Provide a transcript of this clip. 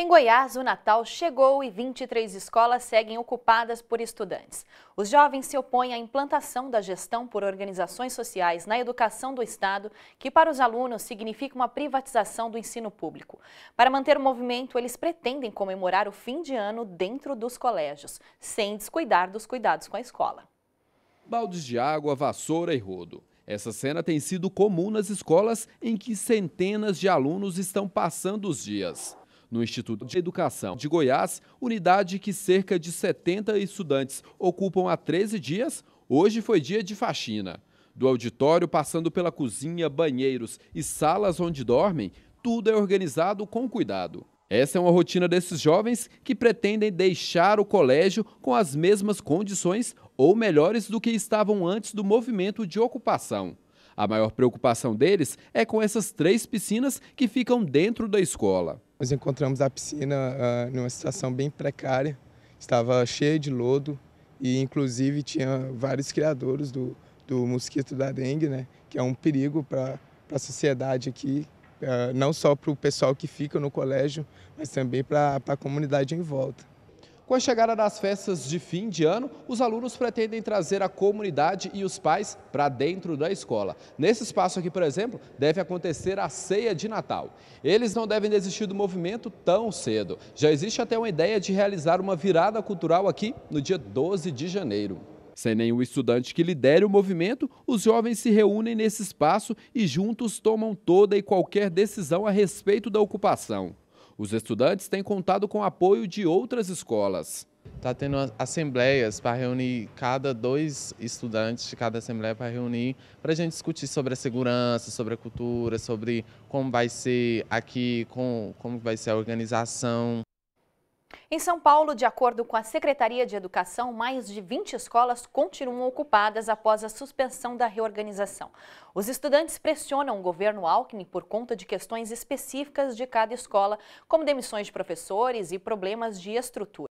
Em Goiás, o Natal chegou e 23 escolas seguem ocupadas por estudantes. Os jovens se opõem à implantação da gestão por organizações sociais na educação do Estado, que para os alunos significa uma privatização do ensino público. Para manter o movimento, eles pretendem comemorar o fim de ano dentro dos colégios, sem descuidar dos cuidados com a escola. Baldes de água, vassoura e rodo. Essa cena tem sido comum nas escolas em que centenas de alunos estão passando os dias no Instituto de Educação de Goiás, unidade que cerca de 70 estudantes ocupam há 13 dias, hoje foi dia de faxina. Do auditório, passando pela cozinha, banheiros e salas onde dormem, tudo é organizado com cuidado. Essa é uma rotina desses jovens que pretendem deixar o colégio com as mesmas condições ou melhores do que estavam antes do movimento de ocupação. A maior preocupação deles é com essas três piscinas que ficam dentro da escola. Nós encontramos a piscina uh, numa situação bem precária, estava cheia de lodo e inclusive tinha vários criadores do, do mosquito da dengue, né, que é um perigo para a sociedade aqui, uh, não só para o pessoal que fica no colégio, mas também para a comunidade em volta. Com a chegada das festas de fim de ano, os alunos pretendem trazer a comunidade e os pais para dentro da escola. Nesse espaço aqui, por exemplo, deve acontecer a ceia de Natal. Eles não devem desistir do movimento tão cedo. Já existe até uma ideia de realizar uma virada cultural aqui no dia 12 de janeiro. Sem nenhum estudante que lidere o movimento, os jovens se reúnem nesse espaço e juntos tomam toda e qualquer decisão a respeito da ocupação. Os estudantes têm contado com apoio de outras escolas. Está tendo assembleias para reunir cada dois estudantes de cada assembleia para reunir, para a gente discutir sobre a segurança, sobre a cultura, sobre como vai ser aqui, como vai ser a organização. Em São Paulo, de acordo com a Secretaria de Educação, mais de 20 escolas continuam ocupadas após a suspensão da reorganização. Os estudantes pressionam o governo Alckmin por conta de questões específicas de cada escola, como demissões de professores e problemas de estrutura.